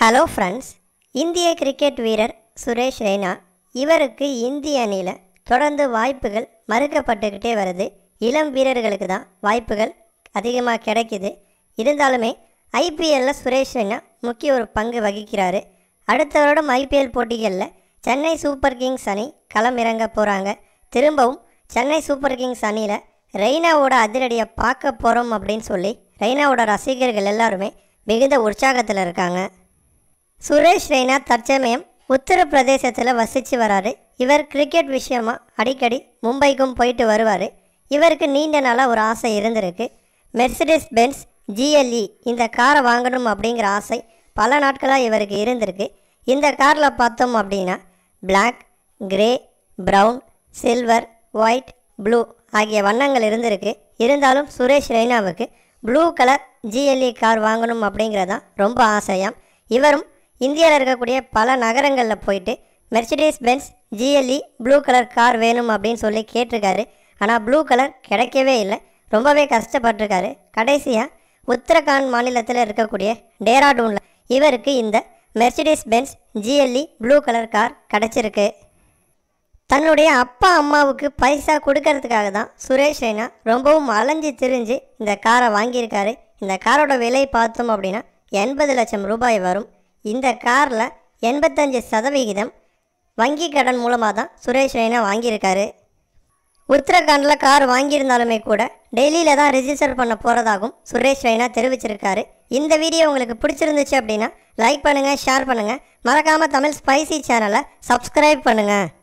hello friends இந்திய cricket வீரர் சுரேஷ் ரெய்னா இவருக்கு இந்திய அணியில் தொடர்ந்து வாய்ப்புகள் மறுக்கப்பட்டுக்கிட்டே வருது இளம் வீரர்களுக்கு தான் வாய்ப்புகள் அதிகமாக கிடைக்கிது இருந்தாலுமே ஐபிஎல்லில் சுரேஷ் ரெய்னா முக்கிய ஒரு பங்கு வகிக்கிறாரு அடுத்த வருடம் ஐபிஎல் போட்டிகளில் சென்னை சூப்பர் கிங்ஸ் அணி களம் இறங்க போகிறாங்க திரும்பவும் சென்னை சூப்பர் கிங்ஸ் அணியில் ரெய்னாவோட அதிரடியை பார்க்க போகிறோம் அப்படின்னு சொல்லி ரெய்னாவோட ரசிகர்கள் எல்லாருமே மிகுந்த உற்சாகத்தில் இருக்காங்க சுரேஷ் ரெய்னா தற்சமயம் உத்தரப்பிரதேசத்தில் வசித்து வராரு இவர் கிரிக்கெட் விஷயமா அடிக்கடி மும்பைக்கும் போயிட்டு வருவார் இவருக்கு நீண்ட நாளாக ஒரு ஆசை இருந்திருக்கு மெர்சிடிஸ் பென்ஸ் ஜிஎல்இ இந்த காரை வாங்கணும் அப்படிங்கிற ஆசை பல நாட்களாக இவருக்கு இருந்திருக்கு இந்த காரில் பார்த்தோம் அப்படின்னா black grey brown silver white blue ஆகிய வண்ணங்கள் இருந்திருக்கு இருந்தாலும் சுரேஷ் ரெய்னாவுக்கு ப்ளூ கலர் ஜிஎல்இ கார் வாங்கணும் அப்படிங்கிறதான் ரொம்ப ஆசையாக இவரும் இந்தியாவில் இருக்கக்கூடிய பல நகரங்களில் போயிட்டு Mercedes Benz GLE blue colour car வேணும் அப்படின்னு சொல்லி கேட்டிருக்காரு ஆனால் ப்ளூ கலர் கிடைக்கவே இல்லை ரொம்பவே கஷ்டப்பட்டிருக்காரு கடைசியாக உத்தரகாண்ட் மாநிலத்தில் இருக்கக்கூடிய டேராடூனில் இவருக்கு இந்த Mercedes Benz GLE blue colour car கிடச்சிருக்கு தன்னுடைய அப்பா அம்மாவுக்கு பைசா கொடுக்கறதுக்காக தான் சுரேஷ் ரெய்னா ரொம்பவும் அலைஞ்சி திரிஞ்சு இந்த காரை வாங்கியிருக்காரு இந்த காரோட விலை பார்த்தோம் அப்படின்னா எண்பது லட்சம் ரூபாய் வரும் இந்த காரில் எண்பத்தஞ்சு சதவிகிதம் வங்கி கடன் மூலமாக தான் சுரேஷ் ரெய்னா வாங்கியிருக்காரு உத்தரகாண்டில் கார் வாங்கியிருந்தாலுமே கூட டெல்லியில் தான் ரிஜிஸ்டர் பண்ண போகிறதாகவும் சுரேஷ் ரெய்னா தெரிவிச்சிருக்காரு இந்த வீடியோ உங்களுக்கு பிடிச்சிருந்துச்சு அப்படின்னா லைக் பண்ணுங்கள் ஷேர் பண்ணுங்கள் மறக்காமல் தமிழ் ஸ்பைசி சேனலை சப்ஸ்கிரைப் பண்ணுங்கள்